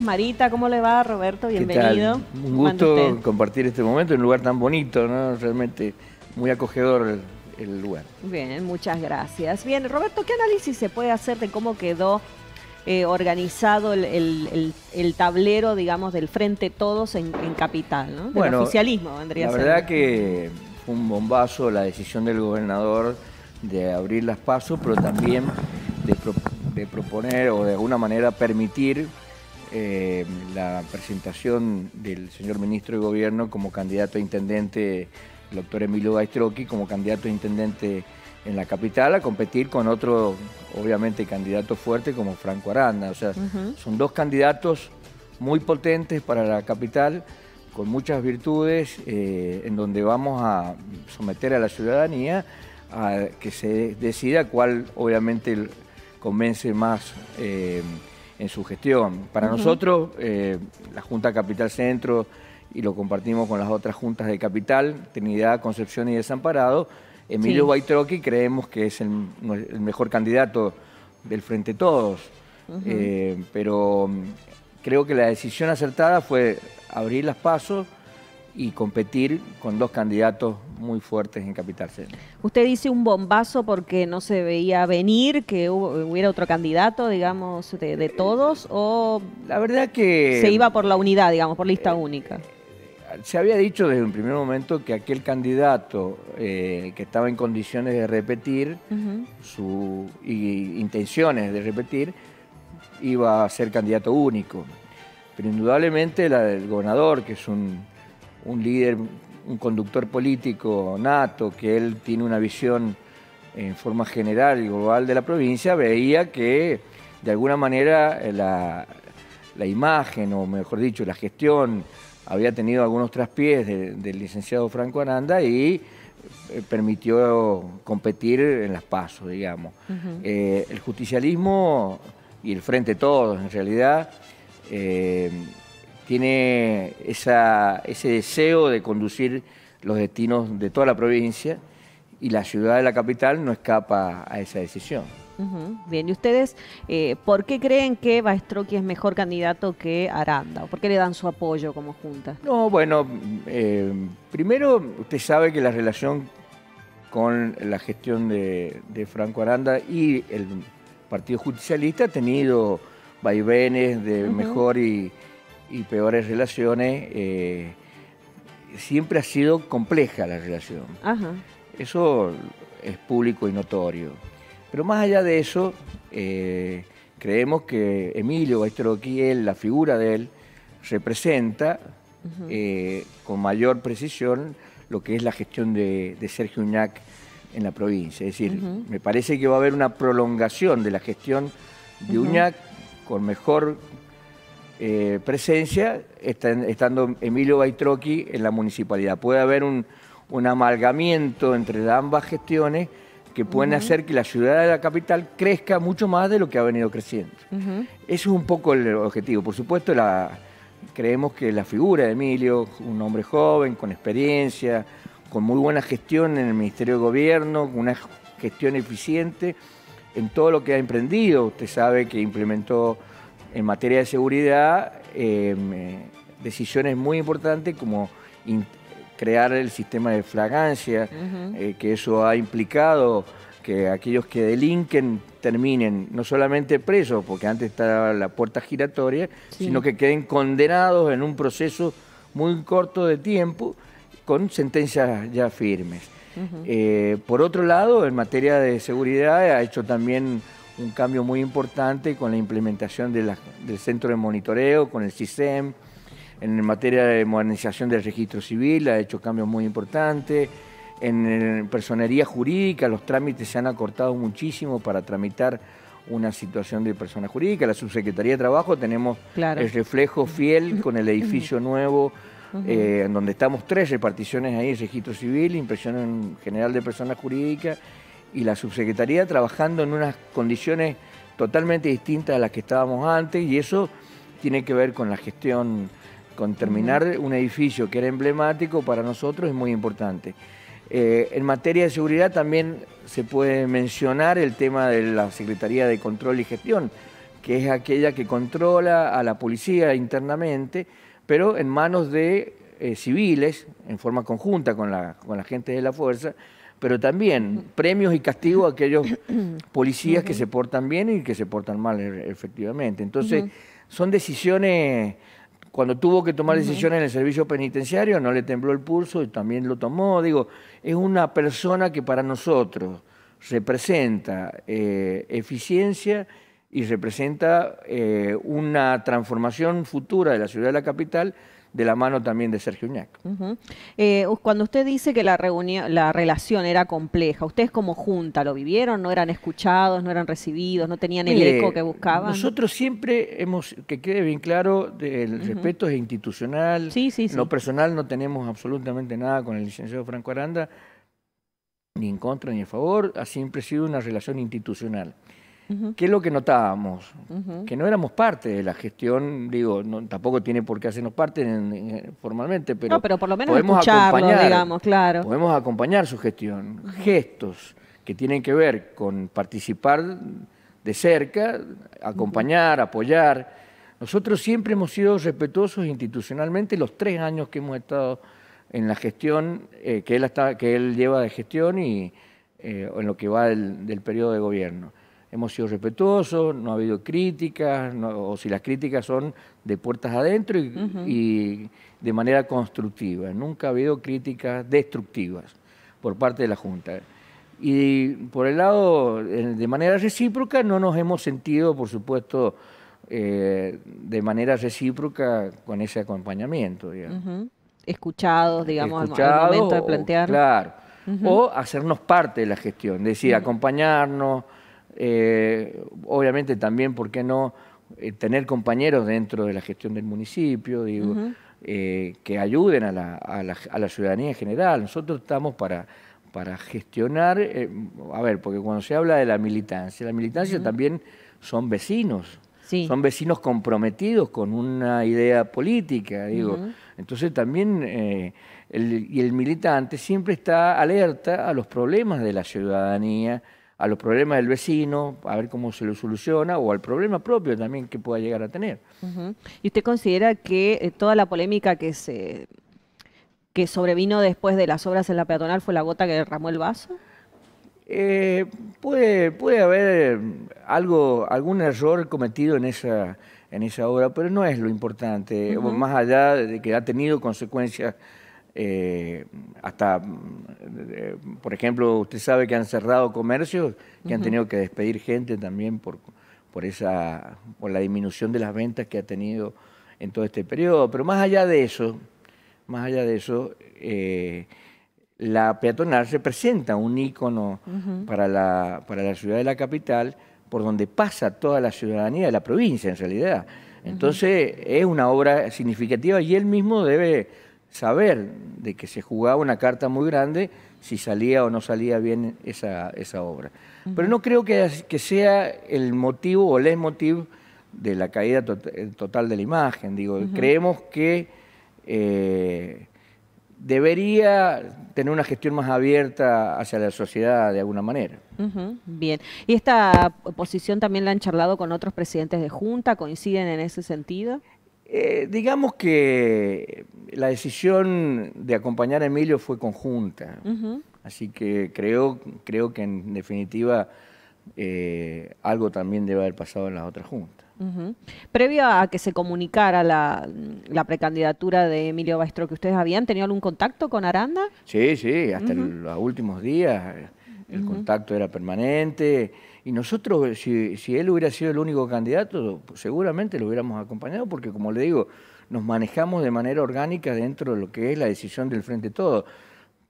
Marita, ¿cómo le va Roberto? Bienvenido. Un gusto compartir este momento en un lugar tan bonito, ¿no? Realmente muy acogedor el, lugar. Bien, muchas gracias. Bien, Roberto, ¿qué análisis se puede hacer de cómo quedó eh, organizado el, tablero, digamos, del Frente Todos en, Capital, ¿no? bueno, oficialismo vendría la La verdad que fue un bombazo la decisión del gobernador de abrir las pasos, pero también de proponer o de alguna manera permitir eh, la presentación del señor ministro de Gobierno como candidato a intendente, el doctor Emilio Gaistroqui, como candidato a intendente en la capital a competir con otro, obviamente, candidato fuerte como Franco Aranda. O sea, son dos candidatos muy potentes para la capital, con muchas virtudes, eh, en donde vamos a someter a la ciudadanía a que se decida cuál, obviamente, convence más. Eh, en su gestión. Para nosotros, eh, la Junta Capital Centro, y lo compartimos con las otras juntas de Capital, Trinidad, Concepción y Desamparado, Emilio sí. creemos que es el, mejor candidato del Frente Todos. Eh, pero mm, creo que la decisión acertada fue abrir las pasos y competir con dos candidatos muy fuertes en Capital Centro. Usted dice un bombazo porque no se veía venir, que hubiera otro candidato, digamos, de, todos, o... La verdad que... Se iba por la unidad, digamos, por lista eh, única. Eh, se había dicho desde un primer momento que aquel candidato eh, que estaba en condiciones de repetir, y intenciones de repetir, iba a ser candidato único. Pero indudablemente la del gobernador, que es un un líder, un conductor político nato, que él tiene una visión en forma general y global de la provincia, veía que de alguna manera eh, la, imagen, o mejor dicho, la gestión, había tenido algunos traspiés del licenciado Franco Aranda y eh, permitió competir en las pasos, digamos. Eh, el justicialismo y el Frente Todos, en realidad, tiene ese deseo de conducir los destinos de toda la provincia y la ciudad de la capital no escapa a esa decisión. Bien, ¿y ustedes eh, por qué creen que Baestroqui es mejor candidato que Aranda? por qué le dan su apoyo como junta? No, bueno, eh, primero usted sabe que la relación con la gestión de, Franco Aranda y el Partido judicialista ha tenido vaivenes de mejor y y peores relaciones. Eh, siempre ha sido compleja la relación. Eso es público y notorio. Pero más allá de eso, eh, creemos que Emilio Baistroqui, él, la figura de él, representa eh, con mayor precisión lo que es la gestión de, Sergio Uñac en la provincia. Es decir, me parece que va a haber una prolongación de la gestión de Uñac con mejor eh, presencia estando Emilio Baitroqui en la municipalidad. Puede haber un, un amalgamiento entre ambas gestiones que pueden hacer que la ciudad de la capital crezca mucho más de lo que ha venido creciendo. Ese es un poco el objetivo. Por supuesto, la, creemos que la figura de Emilio, un hombre joven, con experiencia, con muy buena gestión en el Ministerio de Gobierno, con una gestión eficiente en todo lo que ha emprendido. Usted sabe que implementó en materia de seguridad em, decisiones muy importantes como crear el sistema de flagancia, eh, que eso ha implicado que aquellos que delinquen terminen no solamente presos, porque antes estaba la puerta giratoria, sino que queden condenados en un proceso muy corto de tiempo con sentencias ya firmes. Eh, por otro lado, en materia de seguridad ha hecho también un cambio muy importante con la implementación del centro de monitoreo, con el CISEM, en materia de modernización del registro civil, ha hecho cambios muy importantes, en, personería jurídica, los trámites se han acortado muchísimo para tramitar una situación de persona jurídica. La Subsecretaría de Trabajo tenemos el reflejo fiel con el edificio nuevo, eh, en donde estamos tres reparticiones ahí, registro civil, impresión general de personas jurídica y la subsecretaría trabajando en unas condiciones totalmente distintas a las que estábamos antes y eso tiene que ver con la gestión, con terminar un edificio que era emblemático para nosotros es muy importante. Eh, en materia de seguridad también se puede mencionar el tema de la Secretaría de Control y Gestión, que es aquella que controla a la policía internamente, pero en manos de eh, civiles, en forma conjunta con la, con la gente de la fuerza, pero también mm. premios y castigos a aquellos policías que se portan bien y que se portan mal, e-, efectivamente. Entonces, son decisiones, cuando tuvo que tomar decisiones en el servicio penitenciario, no le tembló el pulso y también lo tomó. Digo, es una persona que para nosotros representa eh, eficiencia y representa eh, una transformación futura de la ciudad de la capital de la mano también de Sergio Uñac. Eh, cuando usted dice que la, la relación era compleja, ¿ustedes como junta lo vivieron? ¿No eran escuchados? ¿No eran recibidos? ¿No tenían el eco que buscaban? Nosotros siempre hemos, que quede bien claro, el respeto es institucional. Sí, personal no tenemos absolutamente nada con el licenciado Franco Aranda, ni en contra ni a favor, ha siempre sido una relación institucional. ¿Qué es lo que notábamos? Que no éramos parte de la gestión, digo, tampoco tiene por qué hacernos parte eh, formalmente, pero, podemos acompañar, digamos, claro. Podemos acompañar su gestión, gestos que tienen que ver con participar de cerca, acompañar, apoyar. Nosotros siempre hemos sido respetuosos institucionalmente los tres años que hemos estado en la gestión eh, que, él que él lleva de gestión y eh, en lo que va del periodo de gobierno hemos sido respetuosos, no ha habido críticas, o si las críticas son de puertas adentro y, de manera constructiva. Nunca ha habido críticas destructivas por parte de la Junta. Y por el lado, de manera recíproca, no nos hemos sentido, por supuesto, eh, de manera recíproca con ese acompañamiento. Escuchados, digamos, al momento de plantear. claro. O hacernos parte de la gestión, es decir, acompañarnos, eh, obviamente también, ¿por qué no? Eh, tener compañeros dentro de la gestión del municipio, eh, que ayuden a la, ciudadanía en general. Nosotros estamos para, gestionar, a ver, porque cuando se habla de la militancia, la militancia también son vecinos, son vecinos comprometidos con una idea política, digo. Entonces también y el militante siempre está alerta a los problemas de la ciudadanía a los problemas del vecino, a ver cómo se lo soluciona, o al problema propio también que pueda llegar a tener. ¿Y usted considera que eh, toda la polémica que se que sobrevino después de las obras en la peatonal fue la gota que derramó el vaso? Eh, puede, puede haber eh, algo, algún error cometido en esa, en esa obra, pero no es lo importante, más allá de que ha tenido consecuencias eh, hasta, mm, eh, por ejemplo, usted sabe que han cerrado comercios, que han tenido que despedir gente también por, por, esa, por la disminución de las ventas que ha tenido en todo este periodo. Pero más allá de eso, más allá de eso, eh, la peatonal representa un ícono para, la, para la ciudad de la capital, por donde pasa toda la ciudadanía de la provincia en realidad. Entonces es una obra significativa y él mismo debe saber de que se jugaba una carta muy grande si salía o no salía bien esa, obra. Pero no creo que, que, sea el motivo o el motivo de la caída eh, total de la imagen. Digo, creemos que eh, debería tener una gestión más abierta hacia la sociedad de alguna manera. bien. ¿Y esta posición también la han charlado con otros presidentes de Junta? ¿Coinciden en ese sentido? Eh, digamos que la decisión de acompañar a Emilio fue conjunta, así que creo, creo que en definitiva eh, algo también debe haber pasado en las otras juntas. Previo a que se comunicara la, precandidatura de Emilio Baestro, que ustedes habían tenido algún contacto con Aranda? Sí, sí, hasta los últimos días eh, el contacto era permanente. Y nosotros, si, él hubiera sido el único candidato, seguramente lo hubiéramos acompañado, porque como le digo, nos manejamos de manera orgánica dentro de lo que es la decisión del Frente Todo,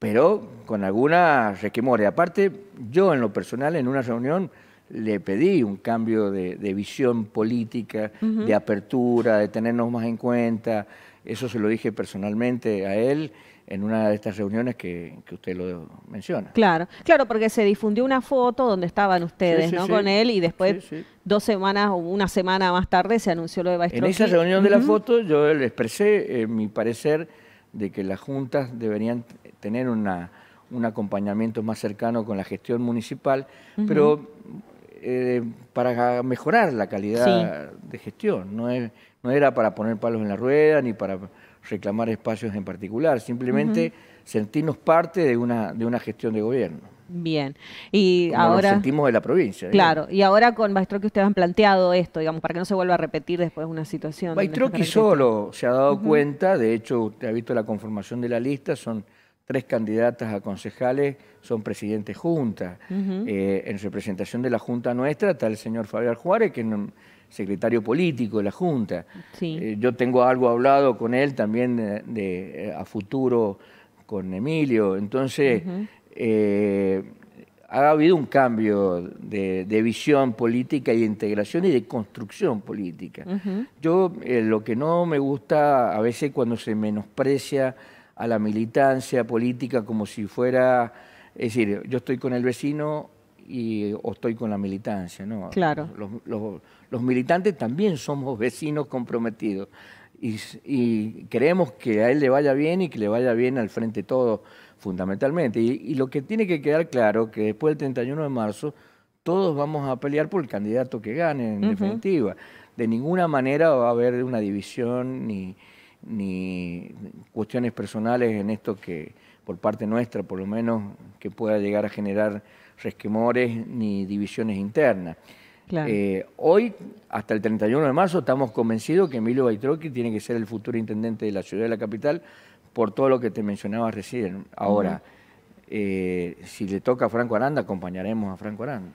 pero con alguna requemore Aparte, yo en lo personal, en una reunión, le pedí un cambio de, visión política, de apertura, de tenernos más en cuenta. Eso se lo dije personalmente a él en una de estas reuniones que, usted lo menciona. Claro, claro, porque se difundió una foto donde estaban ustedes, Con él y después dos semanas o una semana más tarde se anunció lo de En esa reunión de la foto yo le expresé eh, mi parecer de que las juntas deberían tener un acompañamiento más cercano con la gestión municipal, pero eh, para mejorar la calidad de gestión, no era para poner palos en la rueda ni para reclamar espacios en particular, simplemente sentirnos parte de una, de una gestión de gobierno. Bien, y ahora... sentimos de la provincia. Claro, y ahora con que ustedes han planteado esto, digamos, para que no se vuelva a repetir después una situación... que solo se ha dado cuenta, de hecho, usted ha visto la conformación de la lista, son tres candidatas a concejales son presidentes juntas. Eh, en representación de la Junta nuestra está el señor Fabián Juárez, que secretario político de la Junta. Eh, yo tengo algo hablado con él también de, eh, a futuro con Emilio. Entonces, eh, ha habido un cambio de, visión política y de integración y de construcción política. Yo lo que no me gusta a veces cuando se menosprecia a la militancia política como si fuera, es decir, yo estoy con el vecino y, o estoy con la militancia, ¿no? Claro. Los, militantes también somos vecinos comprometidos y, creemos queremos que a él le vaya bien y que le vaya bien al frente todo, fundamentalmente. Y, lo que tiene que quedar claro que después del 31 de marzo todos vamos a pelear por el candidato que gane, en definitiva. De ninguna manera va a haber una división ni, ni cuestiones personales en esto que, por parte nuestra, por lo menos, que pueda llegar a generar resquemores ni divisiones internas. Eh, hoy, hasta el 31 de marzo, estamos convencidos que Emilio Baitroqui tiene que ser el futuro intendente de la ciudad de la capital por todo lo que te mencionaba recién. Ahora, eh, si le toca a Franco Aranda, acompañaremos a Franco Aranda.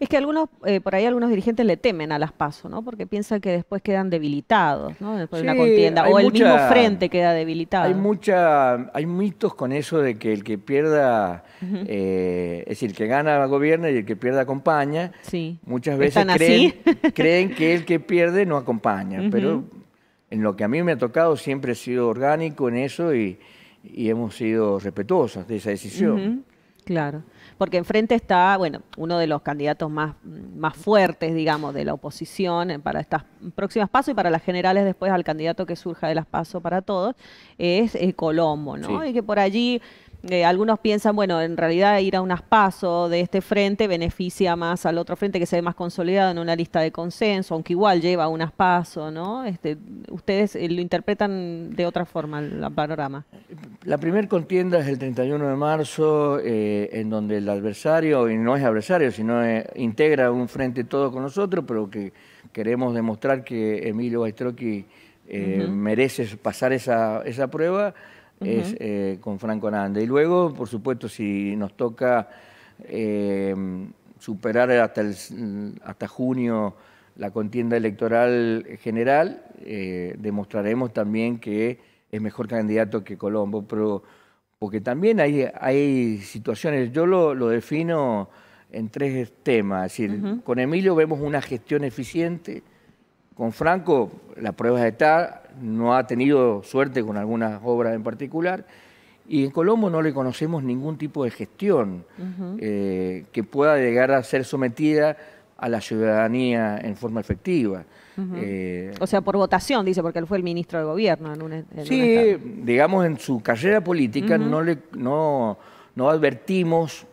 Es que algunos, eh, por ahí algunos dirigentes le temen a las pasos, ¿no? Porque piensan que después quedan debilitados, Después de una contienda. O el mismo frente queda debilitado. Hay mucha, hay mitos con eso de que el que pierda, eh, es decir, el que gana gobierna y el que pierde acompaña. Muchas veces creen, que el que pierde no acompaña. Pero en lo que a mí me ha tocado siempre he sido orgánico en eso y y hemos sido respetuosas de esa decisión. Claro, porque enfrente está, bueno, uno de los candidatos más, más fuertes, digamos, de la oposición eh, para estas próximas pasos y para las generales después al candidato que surja de las pasos para todos, es eh, Colombo, ¿no? Y que por allí eh, algunos piensan, bueno, en realidad ir a un aspaso de este frente beneficia más al otro frente que se ve más consolidado en una lista de consenso, aunque igual lleva un aspaso, ¿no? Este, ¿Ustedes eh, lo interpretan de otra forma el, panorama? La primer contienda es el 31 de marzo, eh, en donde el adversario, y no es adversario, sino integra un frente todo con nosotros, pero que queremos demostrar que Emilio Baistrocchi merece pasar esa, esa prueba es eh, con Franco Aranda. Y luego, por supuesto, si nos toca eh, superar hasta, hasta junio la contienda electoral general, eh, demostraremos también que es mejor candidato que Colombo, pero porque también hay, hay situaciones, yo lo, lo defino en tres temas, es decir, con Emilio vemos una gestión eficiente, con Franco la prueba de está, no ha tenido suerte con algunas obras en particular, y en Colombo no le conocemos ningún tipo de gestión eh, que pueda llegar a ser sometida a la ciudadanía en forma efectiva. Eh, o sea, por votación, dice, porque él fue el ministro de Gobierno. En un, sí, digamos, en su carrera política no, le, no, no advertimos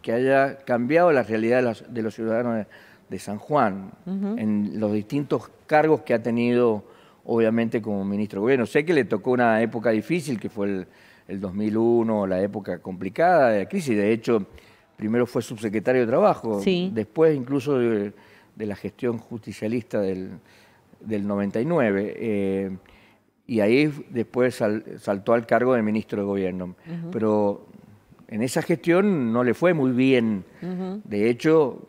que haya cambiado la realidad de los ciudadanos de San Juan, en los distintos cargos que ha tenido, obviamente, como ministro de Gobierno. Sé que le tocó una época difícil, que fue el, 2001, la época complicada de la crisis. De hecho, primero fue subsecretario de Trabajo, después incluso de, la gestión justicialista del, 99. Eh, y ahí después saltó al cargo de ministro de Gobierno. Pero en esa gestión no le fue muy bien. De hecho,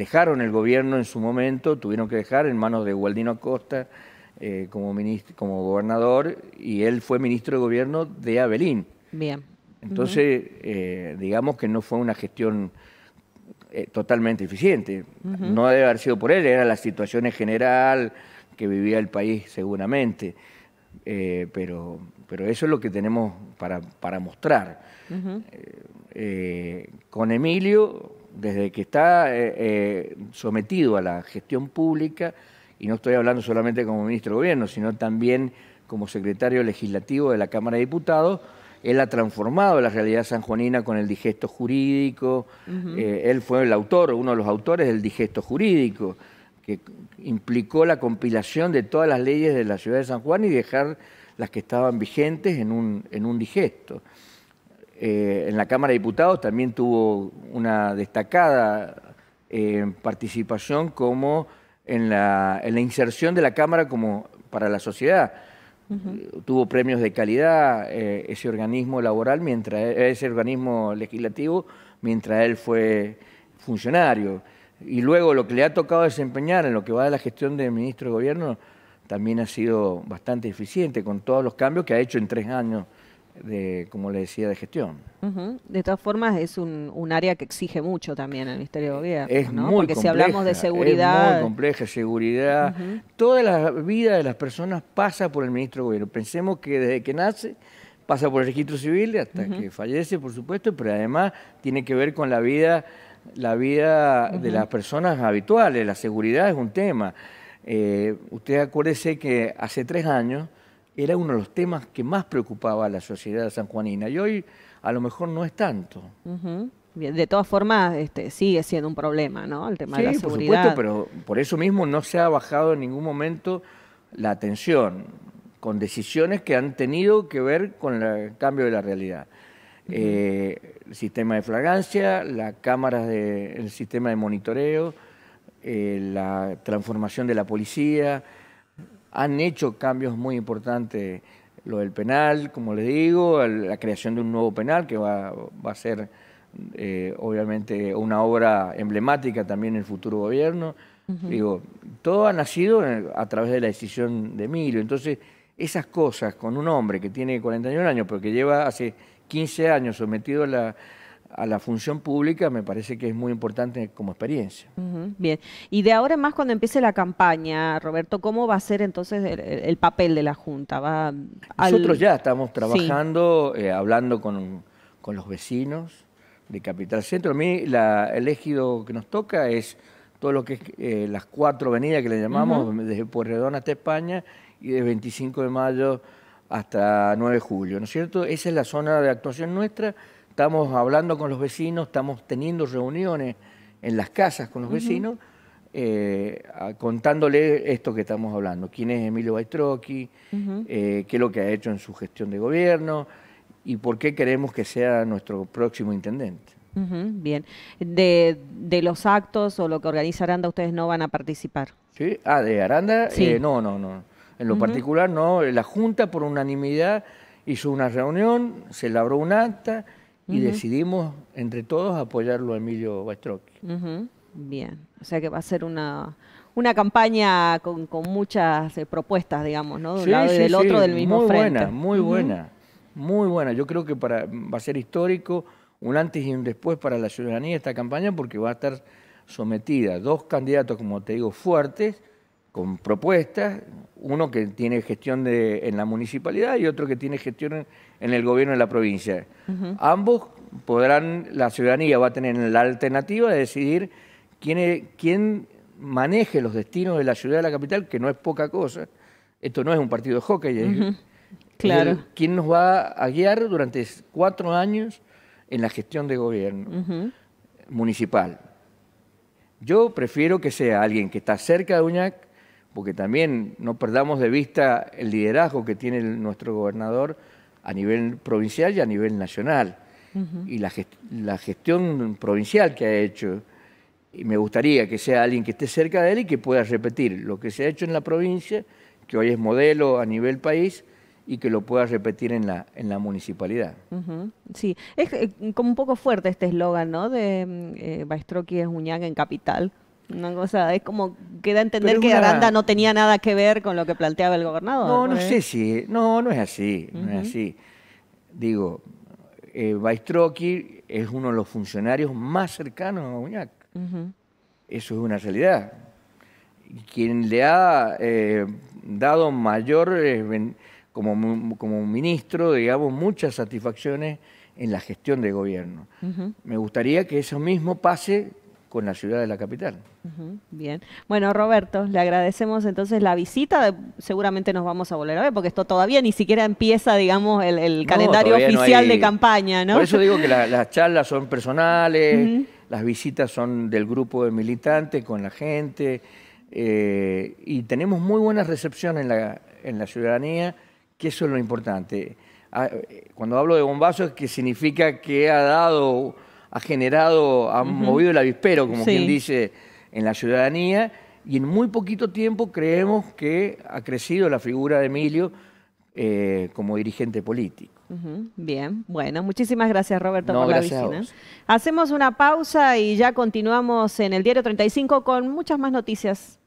dejaron el gobierno en su momento, tuvieron que dejar en manos de Gualdino Acosta eh, como, ministro, como gobernador y él fue ministro de gobierno de Abelín. Bien. Entonces, eh, digamos que no fue una gestión eh, totalmente eficiente. No debe haber sido por él, era la situación en general que vivía el país seguramente. pero, pero eso es lo que tenemos para, mostrar. con Emilio desde que está eh, eh, sometido a la gestión pública, y no estoy hablando solamente como ministro de Gobierno, sino también como secretario legislativo de la Cámara de Diputados, él ha transformado la realidad sanjuanina con el digesto jurídico, eh, él fue el autor, uno de los autores del digesto jurídico, que implicó la compilación de todas las leyes de la ciudad de San Juan y dejar las que estaban vigentes en un digesto. Eh, en la Cámara de Diputados también tuvo una destacada eh, participación como en la, inserción de la Cámara como para la sociedad. Tuvo premios de calidad eh, ese organismo laboral, mientras ese organismo legislativo, mientras él fue funcionario. Y luego lo que le ha tocado desempeñar en lo que va de la gestión del ministro de Gobierno también ha sido bastante eficiente con todos los cambios que ha hecho en tres años de, como le decía, de gestión. De todas formas, es un, un, área que exige mucho también el Ministerio de Gobierno, es Porque si hablamos de seguridad... Es muy compleja, seguridad. Toda la vida de las personas pasa por el Ministro de Gobierno. Pensemos que desde que nace pasa por el registro civil hasta que fallece, por supuesto, pero además tiene que ver con la vida, la vida de las personas habituales. La seguridad es un tema. Eh, usted acuérdese que hace tres años era uno de los temas que más preocupaba a la sociedad sanjuanina y hoy a lo mejor no es tanto. de todas formas, este, sigue siendo un problema, ¿no? El tema de la seguridad. Por supuesto, pero por eso mismo no se ha bajado en ningún momento la atención con decisiones que han tenido que ver con el cambio de la realidad. Eh, el sistema de flagrancia, las cámaras de sistema de monitoreo, eh, la transformación de la policía, han hecho cambios muy importantes, lo del penal, como les digo, la creación de un nuevo penal que va, a ser eh, obviamente una obra emblemática también en el futuro gobierno. Digo, todo ha nacido eh, a través de la decisión de Emilio. Entonces, esas cosas con un hombre que tiene 41 años, pero que lleva hace 15 años sometido a la a la función pública me parece que es muy importante como experiencia. bien, y de ahora en más cuando empiece la campaña, Roberto, ¿cómo va a ser entonces el, papel de la Junta? ¿Va Nosotros ya estamos trabajando, eh, hablando con, los vecinos de Capital Centro. A mí el ejido que nos toca es todo lo que es eh, las cuatro avenidas que le llamamos, desde Puerredón hasta España y de 25 de mayo hasta 9 de julio, ¿no es cierto? Esa es la zona de actuación nuestra estamos hablando con los vecinos, estamos teniendo reuniones en las casas con los vecinos, eh, contándole esto que estamos hablando, quién es Emilio Baitroqui eh, qué es lo que ha hecho en su gestión de gobierno y por qué queremos que sea nuestro próximo intendente. bien. De, los actos o lo que organiza Aranda, ustedes no van a participar. Sí, ah, de Aranda, sí. Eh, no, no, no. En lo particular, no. La Junta, por unanimidad, hizo una reunión, se labró un acta y decidimos entre todos apoyarlo a Emilio Bastrocchi. Bien, o sea que va a ser una, una campaña con, muchas eh, propuestas, digamos, ¿no? De un lado del otro, del mismo muy Buena, muy buena, muy buena. Yo creo que para, va a ser histórico un antes y un después para la ciudadanía esta campaña porque va a estar sometida a dos candidatos, como te digo, fuertes con propuestas, uno que tiene gestión en la municipalidad y otro que tiene gestión en, el gobierno de la provincia. Ambos podrán, la ciudadanía va a tener la alternativa de decidir quién, quién maneje los destinos de la ciudad de la capital, que no es poca cosa. Esto no es un partido de hockey. Claro. ¿Quién nos va a guiar durante cuatro años en la gestión de gobierno municipal? Yo prefiero que sea alguien que está cerca de Uñac, porque también no perdamos de vista el liderazgo que tiene nuestro gobernador a nivel provincial y a nivel nacional, y la, gestión provincial que ha hecho. Y me gustaría que sea alguien que esté cerca de él y que pueda repetir lo que se ha hecho en la provincia, que hoy es modelo a nivel país, y que lo pueda repetir en la, municipalidad. Sí, es eh, como un poco fuerte este eslogan, ¿no? De Maestro mm, eh, es Uñaga en Capital cosa, es como queda a entender que Aranda no tenía nada que ver con lo que planteaba el gobernador. No, no, pues. sé si, no, no es así, no es así. Digo, eh, es uno de los funcionarios más cercanos a Uñac. Eso es una realidad. Quien le ha eh, dado mayor, eh, como, como ministro, digamos, muchas satisfacciones en la gestión del gobierno. Me gustaría que eso mismo pase con la ciudad de la capital. bien. Bueno, Roberto, le agradecemos entonces la visita. Seguramente nos vamos a volver a ver, porque esto todavía ni siquiera empieza, digamos, el, calendario oficial de campaña, ¿no? Por eso digo que las charlas son personales, las visitas son del grupo de militantes con la gente, eh, y tenemos muy buena recepción en la, en la ciudadanía, que eso es lo importante. Ah, eh, cuando hablo de bombazo es que significa que ha dado ha generado, ha movido el avispero, como quien dice, en la ciudadanía, y en muy poquito tiempo creemos que ha crecido la figura de Emilio eh, como dirigente político. Bien, bueno, muchísimas gracias Roberto por la visita. Hacemos una pausa y ya continuamos en el diario 35 con muchas más noticias.